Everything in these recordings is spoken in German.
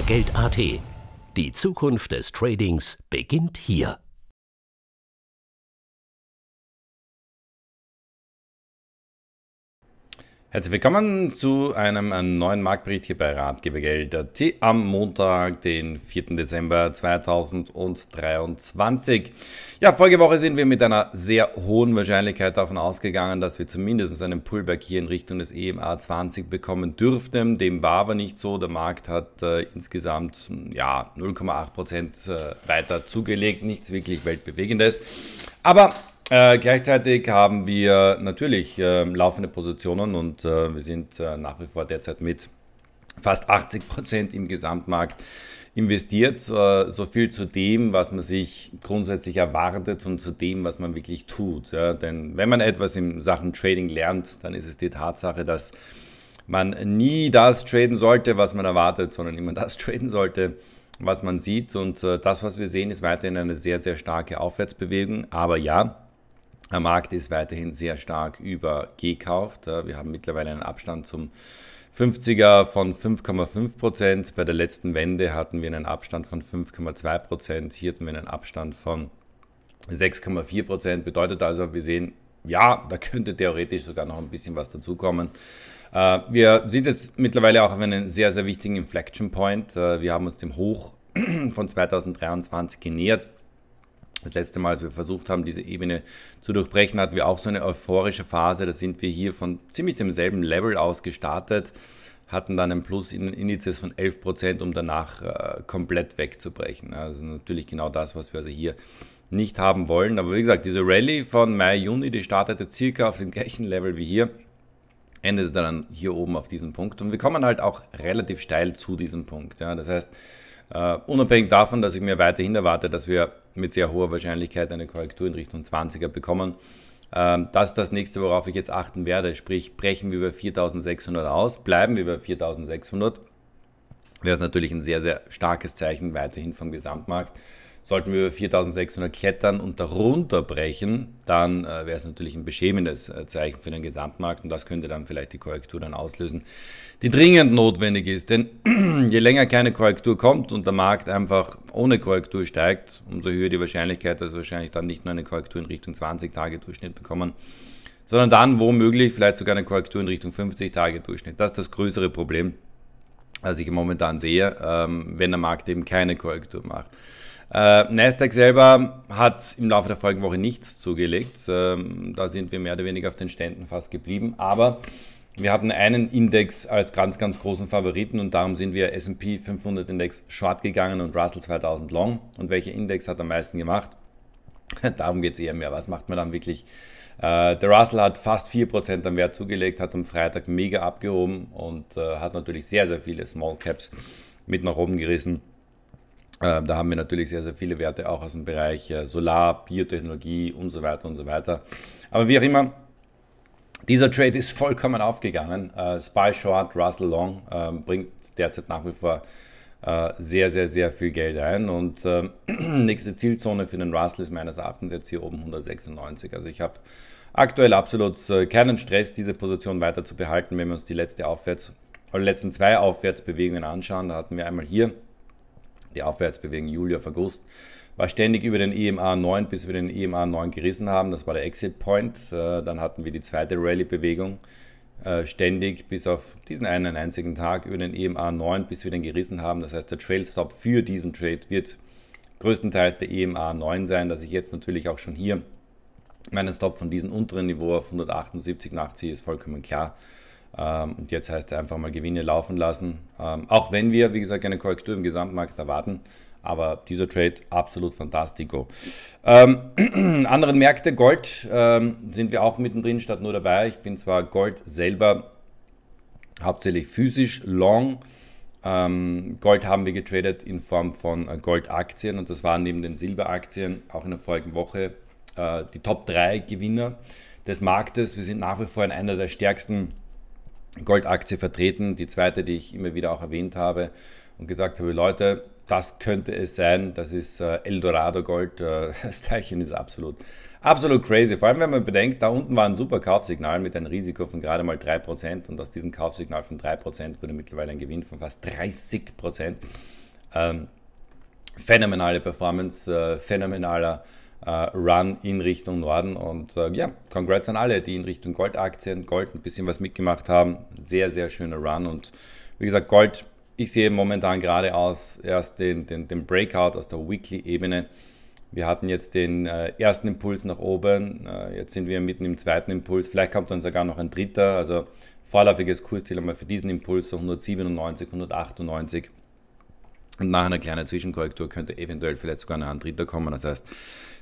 Bargeld.at. Die Zukunft des Tradings beginnt hier. Herzlich willkommen zu einem neuen Marktbericht hier bei Ratgebergeld.at am Montag, den 4. Dezember 2023. Ja, vorige Woche sind wir mit einer sehr hohen Wahrscheinlichkeit davon ausgegangen, dass wir zumindest einen Pullback hier in Richtung des EMA 20 bekommen dürften. Dem war aber nicht so. Der Markt hat äh, insgesamt ja, 0,8% äh, weiter zugelegt. Nichts wirklich Weltbewegendes. Aber äh, gleichzeitig haben wir natürlich äh, laufende Positionen und äh, wir sind äh, nach wie vor derzeit mit fast 80 Prozent im Gesamtmarkt investiert. Äh, so viel zu dem, was man sich grundsätzlich erwartet und zu dem, was man wirklich tut. Ja? Denn wenn man etwas in Sachen Trading lernt, dann ist es die Tatsache, dass man nie das traden sollte, was man erwartet, sondern immer das traden sollte, was man sieht. Und äh, das, was wir sehen, ist weiterhin eine sehr, sehr starke Aufwärtsbewegung. Aber ja, der Markt ist weiterhin sehr stark übergekauft. Wir haben mittlerweile einen Abstand zum 50er von 5,5 Prozent. Bei der letzten Wende hatten wir einen Abstand von 5,2 Prozent. Hier hatten wir einen Abstand von 6,4 Prozent. Bedeutet also, wir sehen, ja, da könnte theoretisch sogar noch ein bisschen was dazukommen. Äh, wir sind jetzt mittlerweile auch auf einem sehr, sehr wichtigen Inflection Point. Äh, wir haben uns dem Hoch von 2023 genähert. Das letzte Mal, als wir versucht haben, diese Ebene zu durchbrechen, hatten wir auch so eine euphorische Phase. Da sind wir hier von ziemlich demselben Level aus gestartet, hatten dann einen Plus in den Indizes von 11%, um danach äh, komplett wegzubrechen. Also natürlich genau das, was wir also hier nicht haben wollen. Aber wie gesagt, diese Rallye von Mai, Juni, die startete circa auf dem gleichen Level wie hier endete dann hier oben auf diesem Punkt. Und wir kommen halt auch relativ steil zu diesem Punkt. Ja. Das heißt, äh, unabhängig davon, dass ich mir weiterhin erwarte, dass wir mit sehr hoher Wahrscheinlichkeit eine Korrektur in Richtung 20er bekommen. Ähm, das ist das nächste, worauf ich jetzt achten werde. Sprich, brechen wir über 4600 aus, bleiben wir über 4600. Wäre es natürlich ein sehr, sehr starkes Zeichen weiterhin vom Gesamtmarkt. Sollten wir über 4600 klettern und darunter brechen, dann äh, wäre es natürlich ein beschämendes äh, Zeichen für den Gesamtmarkt und das könnte dann vielleicht die Korrektur dann auslösen, die dringend notwendig ist. Denn je länger keine Korrektur kommt und der Markt einfach ohne Korrektur steigt, umso höher die Wahrscheinlichkeit, dass wir wahrscheinlich dann nicht nur eine Korrektur in Richtung 20-Tage-Durchschnitt bekommen, sondern dann womöglich vielleicht sogar eine Korrektur in Richtung 50-Tage-Durchschnitt. Das ist das größere Problem, was ich momentan sehe, ähm, wenn der Markt eben keine Korrektur macht. Äh, Nasdaq selber hat im Laufe der folgenden Woche nichts zugelegt. Ähm, da sind wir mehr oder weniger auf den Ständen fast geblieben. Aber wir hatten einen Index als ganz, ganz großen Favoriten und darum sind wir SP 500 Index short gegangen und Russell 2000 long. Und welcher Index hat am meisten gemacht? darum geht es eher mehr. Was macht man dann wirklich? Äh, der Russell hat fast 4% am Wert zugelegt, hat am Freitag mega abgehoben und äh, hat natürlich sehr, sehr viele Small Caps mit nach oben gerissen. Ähm, da haben wir natürlich sehr, sehr viele Werte auch aus dem Bereich äh, Solar, Biotechnologie und so weiter und so weiter. Aber wie auch immer, dieser Trade ist vollkommen aufgegangen. Äh, Spy Short, Russell Long ähm, bringt derzeit nach wie vor äh, sehr, sehr, sehr viel Geld ein. Und ähm, nächste Zielzone für den Russell ist meines Erachtens jetzt hier oben 196. Also ich habe aktuell absolut keinen Stress, diese Position weiter zu behalten, wenn wir uns die letzte Aufwärts, oder letzten zwei Aufwärtsbewegungen anschauen. Da hatten wir einmal hier die Aufwärtsbewegung Juli auf August war ständig über den EMA 9, bis wir den EMA 9 gerissen haben. Das war der Exit Point. Äh, dann hatten wir die zweite Rallye-Bewegung äh, ständig bis auf diesen einen einzigen Tag über den EMA 9, bis wir den gerissen haben. Das heißt, der Trail Stop für diesen Trade wird größtenteils der EMA 9 sein, dass ich jetzt natürlich auch schon hier meinen Stop von diesem unteren Niveau auf 178 nachziehe, ist vollkommen klar. Ähm, und jetzt heißt es einfach mal Gewinne laufen lassen. Ähm, auch wenn wir, wie gesagt, eine Korrektur im Gesamtmarkt erwarten. Aber dieser Trade absolut fantastico. Ähm, anderen Märkte, Gold, ähm, sind wir auch mittendrin statt nur dabei. Ich bin zwar Gold selber hauptsächlich physisch long. Ähm, Gold haben wir getradet in Form von äh, Goldaktien und das waren neben den Silberaktien auch in der vorigen Woche äh, die Top 3 Gewinner des Marktes. Wir sind nach wie vor in einer der stärksten Goldaktie vertreten, die zweite, die ich immer wieder auch erwähnt habe und gesagt habe, Leute, das könnte es sein, das ist äh, Eldorado Gold, äh, das Teilchen ist absolut, absolut crazy. Vor allem, wenn man bedenkt, da unten war ein super Kaufsignal mit einem Risiko von gerade mal 3% und aus diesem Kaufsignal von 3% wurde mittlerweile ein Gewinn von fast 30%. Ähm, phänomenale Performance, äh, phänomenaler äh, Run in Richtung Norden. Und äh, ja, congrats an alle, die in Richtung Goldaktien, Gold ein bisschen was mitgemacht haben. Sehr, sehr schöner Run. Und wie gesagt, Gold, ich sehe momentan gerade aus erst den, den, den Breakout aus der Weekly-Ebene. Wir hatten jetzt den äh, ersten Impuls nach oben, äh, jetzt sind wir mitten im zweiten Impuls, vielleicht kommt dann sogar noch ein dritter, also vorläufiges Kursziel einmal für diesen Impuls so 197, 198. Und nach einer kleinen Zwischenkorrektur könnte eventuell vielleicht sogar noch ein dritter kommen. Das heißt,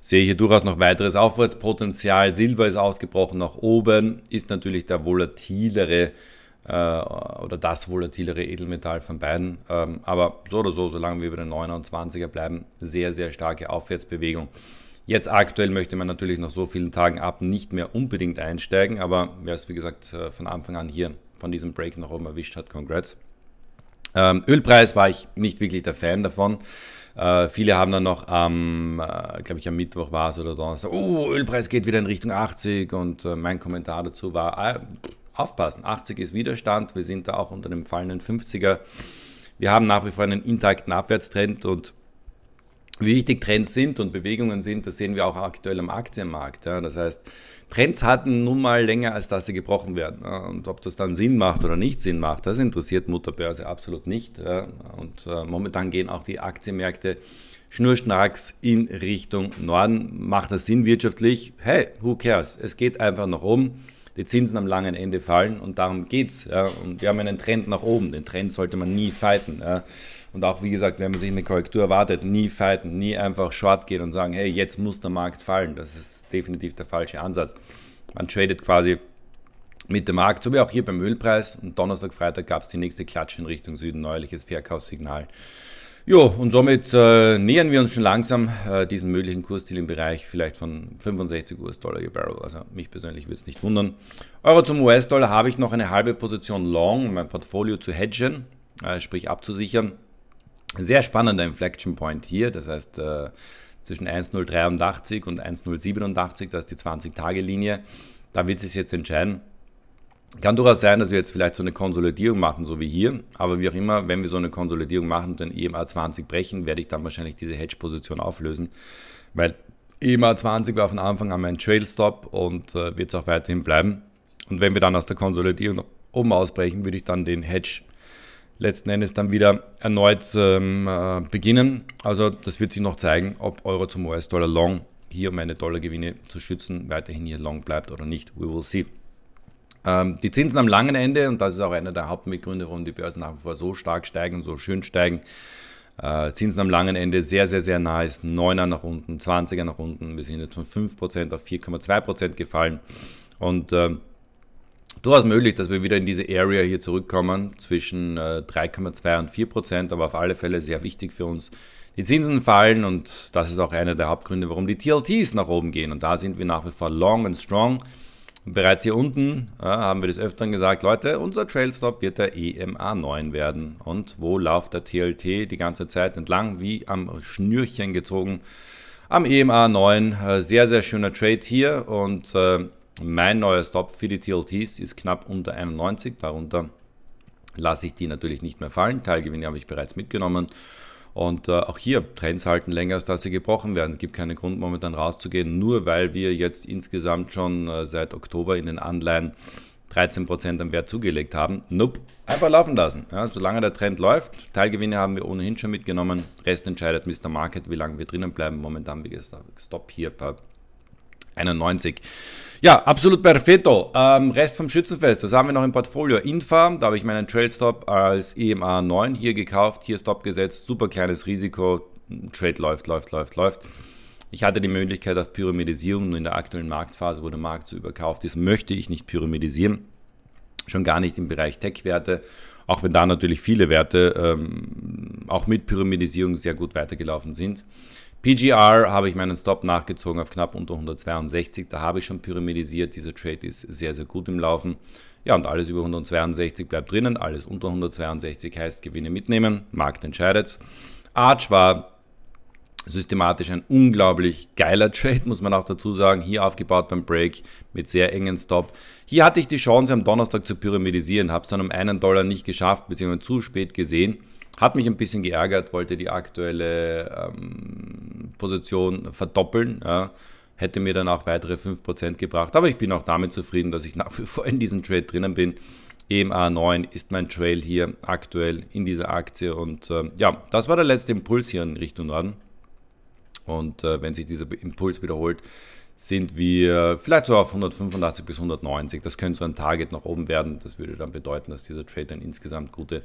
sehe ich hier durchaus noch weiteres Aufwärtspotenzial. Silber ist ausgebrochen nach oben, ist natürlich der volatilere äh, oder das volatilere Edelmetall von beiden. Ähm, aber so oder so, solange wir über den 29er bleiben, sehr, sehr starke Aufwärtsbewegung. Jetzt aktuell möchte man natürlich nach so vielen Tagen ab nicht mehr unbedingt einsteigen, aber wer es wie gesagt äh, von Anfang an hier von diesem Break nach oben erwischt hat, congrats. Ähm, Ölpreis war ich nicht wirklich der Fan davon. Äh, viele haben dann noch am, ähm, äh, glaube ich, am Mittwoch war es oder Donnerstag, oh, Ölpreis geht wieder in Richtung 80 und äh, mein Kommentar dazu war, äh, aufpassen, 80 ist Widerstand, wir sind da auch unter dem fallenden 50er. Wir haben nach wie vor einen intakten Abwärtstrend und wie wichtig Trends sind und Bewegungen sind, das sehen wir auch aktuell am Aktienmarkt. Ja. Das heißt, Trends hatten nun mal länger, als dass sie gebrochen werden. Und ob das dann Sinn macht oder nicht Sinn macht, das interessiert Mutterbörse absolut nicht. Und äh, momentan gehen auch die Aktienmärkte schnurstracks in Richtung Norden. Macht das Sinn wirtschaftlich? Hey, who cares? Es geht einfach nach oben. Die Zinsen am langen Ende fallen und darum geht's. Und wir haben einen Trend nach oben. Den Trend sollte man nie fighten. Und auch wie gesagt, wenn man sich eine Korrektur erwartet, nie fighten, nie einfach short gehen und sagen, hey, jetzt muss der Markt fallen. Das ist definitiv der falsche Ansatz. Man tradet quasi mit dem Markt, so wie auch hier beim Ölpreis. Und Donnerstag, Freitag gab es die nächste Klatsche in Richtung Süden, neuerliches Verkaufssignal. Jo, und somit äh, nähern wir uns schon langsam äh, diesem möglichen Kursziel im Bereich vielleicht von 65 US-Dollar je Barrel. Also mich persönlich würde es nicht wundern. Euro zum US-Dollar habe ich noch eine halbe Position long, um mein Portfolio zu hedgen, äh, sprich abzusichern. Sehr spannender Inflection Point hier, das heißt äh, zwischen 1,083 und 1,087, das ist die 20-Tage-Linie. Da wird es sich jetzt entscheiden. Kann durchaus sein, dass wir jetzt vielleicht so eine Konsolidierung machen, so wie hier. Aber wie auch immer, wenn wir so eine Konsolidierung machen und den EMA 20 brechen, werde ich dann wahrscheinlich diese Hedge-Position auflösen. Weil EMA 20 war von Anfang an mein Trail-Stop und äh, wird es auch weiterhin bleiben. Und wenn wir dann aus der Konsolidierung oben ausbrechen, würde ich dann den Hedge letzten Endes dann wieder erneut ähm, äh, beginnen. Also das wird sich noch zeigen, ob Euro zum US-Dollar Long hier, um meine Dollargewinne zu schützen, weiterhin hier Long bleibt oder nicht. We will see. Ähm, die Zinsen am langen Ende, und das ist auch einer der Hauptmitgründe, warum die Börsen nach wie vor so stark steigen so schön steigen, äh, Zinsen am langen Ende sehr, sehr, sehr nah ist. 9er nach unten, 20er nach unten. Wir sind jetzt von 5% auf 4,2% gefallen. Und ähm, durchaus möglich, dass wir wieder in diese Area hier zurückkommen, zwischen 3,2 äh, und 4 Prozent, aber auf alle Fälle sehr wichtig für uns. Die Zinsen fallen und das ist auch einer der Hauptgründe, warum die TLTs nach oben gehen. Und da sind wir nach wie vor long and strong. Und bereits hier unten äh, haben wir das Öfteren gesagt, Leute, unser Trailstop wird der EMA 9 werden. Und wo läuft der TLT die ganze Zeit entlang? Wie am Schnürchen gezogen. Am EMA 9. Äh, sehr, sehr schöner Trade hier und äh, mein neuer Stop für die TLTs ist knapp unter 91, darunter lasse ich die natürlich nicht mehr fallen. Teilgewinne habe ich bereits mitgenommen. Und äh, auch hier Trends halten länger, als dass sie gebrochen werden. Es gibt keinen Grund, momentan rauszugehen, nur weil wir jetzt insgesamt schon äh, seit Oktober in den Anleihen 13% am Wert zugelegt haben. Nope, einfach laufen lassen. Ja, solange der Trend läuft, Teilgewinne haben wir ohnehin schon mitgenommen. Rest entscheidet Mr. Market, wie lange wir drinnen bleiben. Momentan, wie gesagt, Stop hier bei 91. Ja, absolut perfetto. Ähm, Rest vom Schützenfest, was haben wir noch im Portfolio? Infa, da habe ich meinen Trade-Stop als EMA 9 hier gekauft, hier Stop gesetzt, super kleines Risiko, Trade läuft, läuft, läuft, läuft. Ich hatte die Möglichkeit auf Pyramidisierung, nur in der aktuellen Marktphase, wo der Markt so überkauft ist, möchte ich nicht pyramidisieren. Schon gar nicht im Bereich Tech-Werte, auch wenn da natürlich viele Werte ähm, auch mit Pyramidisierung sehr gut weitergelaufen sind. PGR habe ich meinen Stop nachgezogen auf knapp unter 162. Da habe ich schon pyramidisiert. Dieser Trade ist sehr, sehr gut im Laufen. Ja, und alles über 162 bleibt drinnen. Alles unter 162 heißt Gewinne mitnehmen. Markt entscheidet. Arch war systematisch ein unglaublich geiler Trade, muss man auch dazu sagen. Hier aufgebaut beim Break mit sehr engen Stop. Hier hatte ich die Chance am Donnerstag zu pyramidisieren, habe es dann um einen Dollar nicht geschafft, beziehungsweise zu spät gesehen. Hat mich ein bisschen geärgert, wollte die aktuelle ähm, Position verdoppeln. Ja. Hätte mir dann auch weitere 5% gebracht. Aber ich bin auch damit zufrieden, dass ich nach wie vor in diesem Trade drinnen bin. EMA9 ist mein Trail hier aktuell in dieser Aktie. Und äh, ja, das war der letzte Impuls hier in Richtung Norden. Und äh, wenn sich dieser Impuls wiederholt, sind wir vielleicht so auf 185 bis 190. Das könnte so ein Target nach oben werden. Das würde dann bedeuten, dass dieser Trade dann insgesamt gute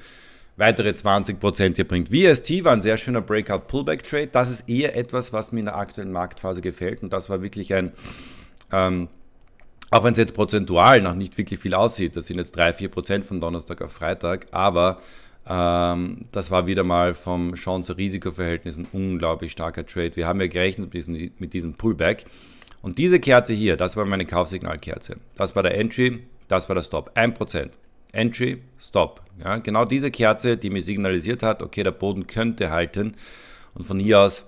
weitere 20% hier bringt. VST war ein sehr schöner Breakout-Pullback-Trade. Das ist eher etwas, was mir in der aktuellen Marktphase gefällt. Und das war wirklich ein, ähm, auch wenn es jetzt prozentual noch nicht wirklich viel aussieht, das sind jetzt 3-4% von Donnerstag auf Freitag, aber ähm, das war wieder mal vom Chance-Risiko-Verhältnis ein unglaublich starker Trade. Wir haben ja gerechnet mit diesem, mit diesem Pullback. Und diese Kerze hier, das war meine Kaufsignalkerze. Das war der Entry, das war der Stop. 1%. Entry, Stop. Ja, genau diese Kerze, die mir signalisiert hat, okay, der Boden könnte halten. Und von hier aus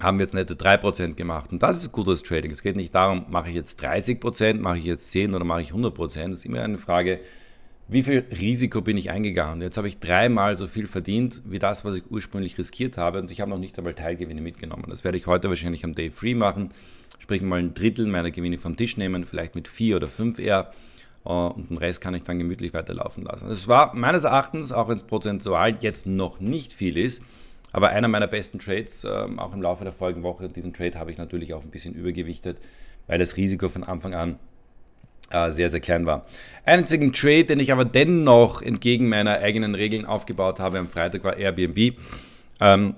haben wir jetzt nette 3% gemacht. Und das ist gutes Trading. Es geht nicht darum, mache ich jetzt 30%, mache ich jetzt 10 oder mache ich 100%. Es ist immer eine Frage, wie viel Risiko bin ich eingegangen? Und jetzt habe ich dreimal so viel verdient, wie das, was ich ursprünglich riskiert habe. Und ich habe noch nicht einmal Teilgewinne mitgenommen. Das werde ich heute wahrscheinlich am Day 3 machen. Sprich mal ein Drittel meiner Gewinne vom Tisch nehmen, vielleicht mit 4 oder 5 eher äh, und den Rest kann ich dann gemütlich weiterlaufen lassen. Also es war meines Erachtens, auch wenn es prozentual jetzt noch nicht viel ist, aber einer meiner besten Trades, ähm, auch im Laufe der folgenden Woche. diesen Trade habe ich natürlich auch ein bisschen übergewichtet, weil das Risiko von Anfang an äh, sehr, sehr klein war. Einzigen Trade, den ich aber dennoch entgegen meiner eigenen Regeln aufgebaut habe am Freitag, war Airbnb. Ähm,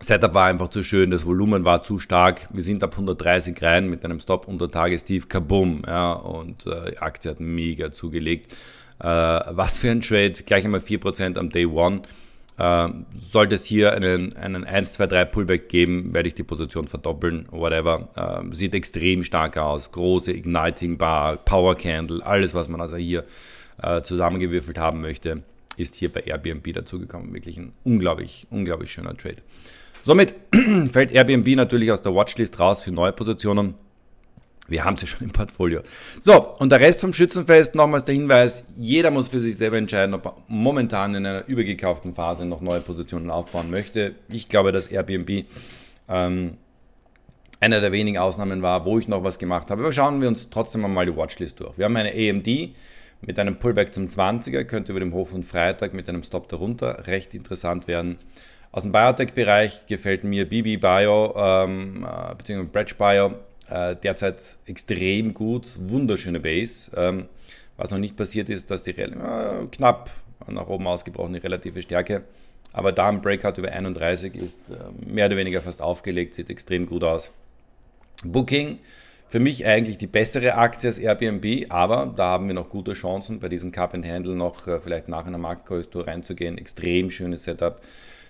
Setup war einfach zu schön, das Volumen war zu stark. Wir sind ab 130 rein mit einem Stop unter Tagestief, kabum. Ja, und äh, die Aktie hat mega zugelegt. Äh, was für ein Trade, gleich einmal 4% am Day One. Äh, sollte es hier einen, einen 1, 2, 3 Pullback geben, werde ich die Position verdoppeln, whatever. Äh, sieht extrem stark aus. Große Igniting Bar, Power Candle, alles, was man also hier äh, zusammengewürfelt haben möchte ist hier bei Airbnb dazugekommen. Wirklich ein unglaublich, unglaublich schöner Trade. Somit fällt Airbnb natürlich aus der Watchlist raus für neue Positionen. Wir haben sie schon im Portfolio. So, und der Rest vom Schützenfest, nochmals der Hinweis, jeder muss für sich selber entscheiden, ob er momentan in einer übergekauften Phase noch neue Positionen aufbauen möchte. Ich glaube, dass Airbnb ähm, einer der wenigen Ausnahmen war, wo ich noch was gemacht habe. Aber schauen wir uns trotzdem mal die Watchlist durch. Wir haben eine AMD, mit einem Pullback zum 20er könnte über dem Hof von Freitag mit einem Stop darunter recht interessant werden. Aus dem Biotech-Bereich gefällt mir BB Bio ähm, äh, bzw. Bridge Bio äh, derzeit extrem gut. Wunderschöne Base. Ähm, was noch nicht passiert ist, dass die äh, knapp nach oben ausgebrochene relative Stärke. Aber da ein Breakout über 31 ist äh, mehr oder weniger fast aufgelegt, sieht extrem gut aus. Booking für mich eigentlich die bessere Aktie als Airbnb, aber da haben wir noch gute Chancen, bei diesem Cup and Handle noch äh, vielleicht nach einer Marktkorrektur reinzugehen. Extrem schönes Setup.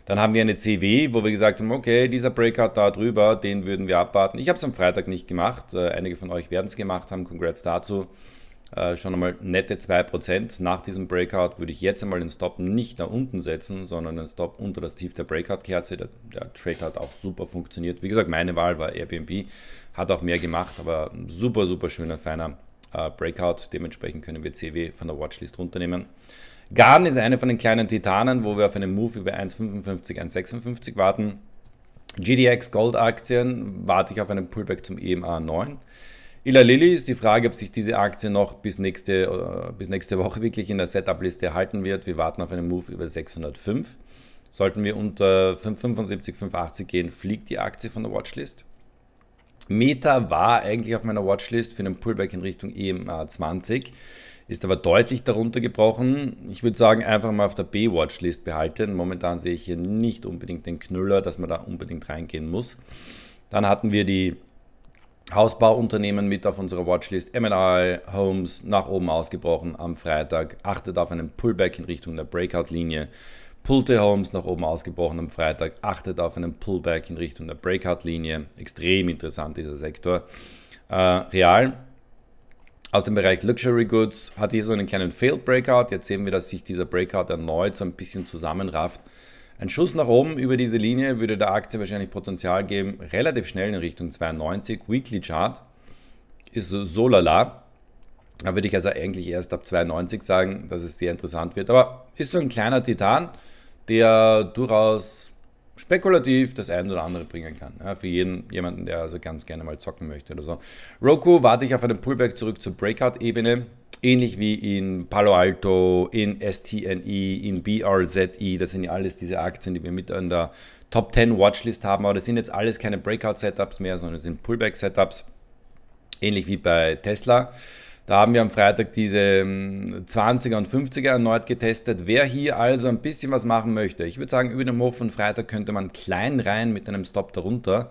Dann haben wir eine CW, wo wir gesagt haben, okay, dieser Breakout da drüber, den würden wir abwarten. Ich habe es am Freitag nicht gemacht. Äh, einige von euch werden es gemacht haben. Congrats dazu. Äh, schon einmal nette 2%. Nach diesem Breakout würde ich jetzt einmal den Stop nicht nach unten setzen, sondern den Stop unter das Tief der Breakout-Kerze. Der, der Trade hat auch super funktioniert. Wie gesagt, meine Wahl war Airbnb, hat auch mehr gemacht, aber super, super schöner, feiner äh, Breakout. Dementsprechend können wir CW von der Watchlist runternehmen. Garden ist eine von den kleinen Titanen, wo wir auf einen Move über 1,55, 1,56 warten. GDX Gold Aktien warte ich auf einen Pullback zum EMA 9. Ila Lilly ist die Frage, ob sich diese Aktie noch bis nächste, äh, bis nächste Woche wirklich in der Setup-Liste halten wird. Wir warten auf einen Move über 605. Sollten wir unter 575, 580 gehen, fliegt die Aktie von der Watchlist. Meta war eigentlich auf meiner Watchlist für einen Pullback in Richtung EMA 20, ist aber deutlich darunter gebrochen. Ich würde sagen, einfach mal auf der B-Watchlist behalten. Momentan sehe ich hier nicht unbedingt den Knüller, dass man da unbedingt reingehen muss. Dann hatten wir die Hausbauunternehmen mit auf unserer Watchlist, M&I, Homes nach oben ausgebrochen am Freitag. Achtet auf einen Pullback in Richtung der Breakout-Linie. Pulte Homes nach oben ausgebrochen am Freitag. Achtet auf einen Pullback in Richtung der Breakout-Linie. Extrem interessant dieser Sektor. Äh, Real aus dem Bereich Luxury Goods hat hier so einen kleinen Failed Breakout. Jetzt sehen wir, dass sich dieser Breakout erneut so ein bisschen zusammenrafft. Ein Schuss nach oben über diese Linie würde der Aktie wahrscheinlich Potenzial geben, relativ schnell in Richtung 92. Weekly Chart ist so lala. Da würde ich also eigentlich erst ab 92 sagen, dass es sehr interessant wird. Aber ist so ein kleiner Titan, der durchaus spekulativ das ein oder andere bringen kann. Ja, für jeden, jemanden, der also ganz gerne mal zocken möchte oder so. Roku warte ich auf einen Pullback zurück zur Breakout-Ebene. Ähnlich wie in Palo Alto, in STNE, in BRZE, Das sind ja alles diese Aktien, die wir mit an der Top 10 Watchlist haben. Aber das sind jetzt alles keine Breakout-Setups mehr, sondern es sind Pullback-Setups. Ähnlich wie bei Tesla. Da haben wir am Freitag diese 20er ähm, und 50er erneut getestet. Wer hier also ein bisschen was machen möchte, ich würde sagen, über dem Hof von Freitag könnte man klein rein mit einem Stop darunter.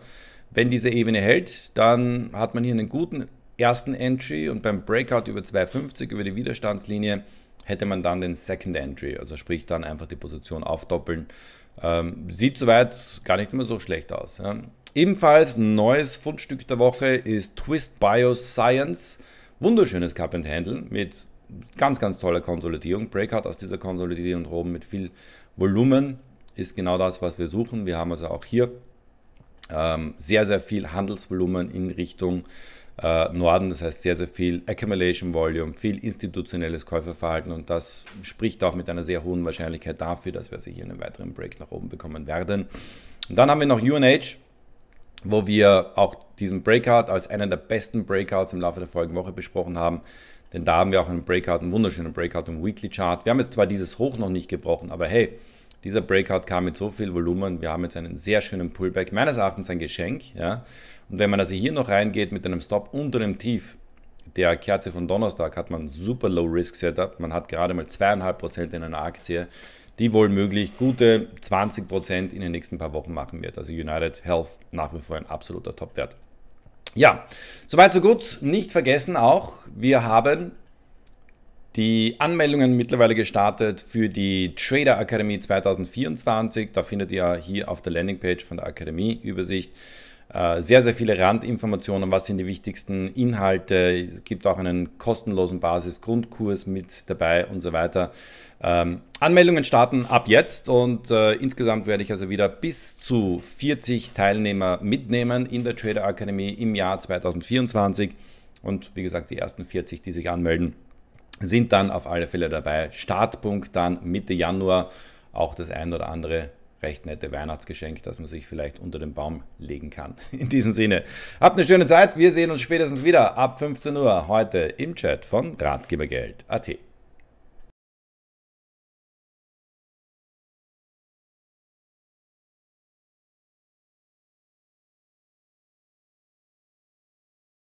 Wenn diese Ebene hält, dann hat man hier einen guten ersten Entry und beim Breakout über 250 über die Widerstandslinie hätte man dann den Second Entry, also sprich dann einfach die Position aufdoppeln. Ähm, sieht soweit gar nicht immer so schlecht aus. Ja. Ebenfalls neues Fundstück der Woche ist Twist Bioscience. Science wunderschönes Cup and Handle mit ganz, ganz toller Konsolidierung. Breakout aus dieser Konsolidierung oben mit viel Volumen ist genau das, was wir suchen. Wir haben also auch hier ähm, sehr, sehr viel Handelsvolumen in Richtung äh, Norden. Das heißt sehr, sehr viel Accumulation Volume, viel institutionelles Käuferverhalten und das spricht auch mit einer sehr hohen Wahrscheinlichkeit dafür, dass wir also hier einen weiteren Break nach oben bekommen werden. Und dann haben wir noch UNH wo wir auch diesen Breakout als einen der besten Breakouts im Laufe der folgenden Woche besprochen haben. Denn da haben wir auch einen Breakout, einen wunderschönen Breakout im Weekly Chart. Wir haben jetzt zwar dieses Hoch noch nicht gebrochen, aber hey, dieser Breakout kam mit so viel Volumen. Wir haben jetzt einen sehr schönen Pullback. Meines Erachtens ein Geschenk. Ja? Und wenn man also hier noch reingeht mit einem Stop unter dem Tief, der Kerze von Donnerstag hat man super Low Risk Setup. Man hat gerade mal 2,5% in einer Aktie die wohl möglich gute 20% in den nächsten paar Wochen machen wird. Also United Health nach wie vor ein absoluter Topwert. Ja, soweit so gut. Nicht vergessen auch, wir haben die Anmeldungen mittlerweile gestartet für die Trader Akademie 2024. Da findet ihr hier auf der Landingpage von der Akademie Übersicht äh, sehr, sehr viele Randinformationen, was sind die wichtigsten Inhalte. Es gibt auch einen kostenlosen Basis-Grundkurs mit dabei und so weiter. Ähm, Anmeldungen starten ab jetzt und äh, insgesamt werde ich also wieder bis zu 40 Teilnehmer mitnehmen in der Trader Akademie im Jahr 2024. Und wie gesagt, die ersten 40, die sich anmelden, sind dann auf alle Fälle dabei. Startpunkt dann Mitte Januar. Auch das ein oder andere recht nette Weihnachtsgeschenk, das man sich vielleicht unter den Baum legen kann. In diesem Sinne, habt eine schöne Zeit. Wir sehen uns spätestens wieder ab 15 Uhr heute im Chat von Ratgebergeld.at.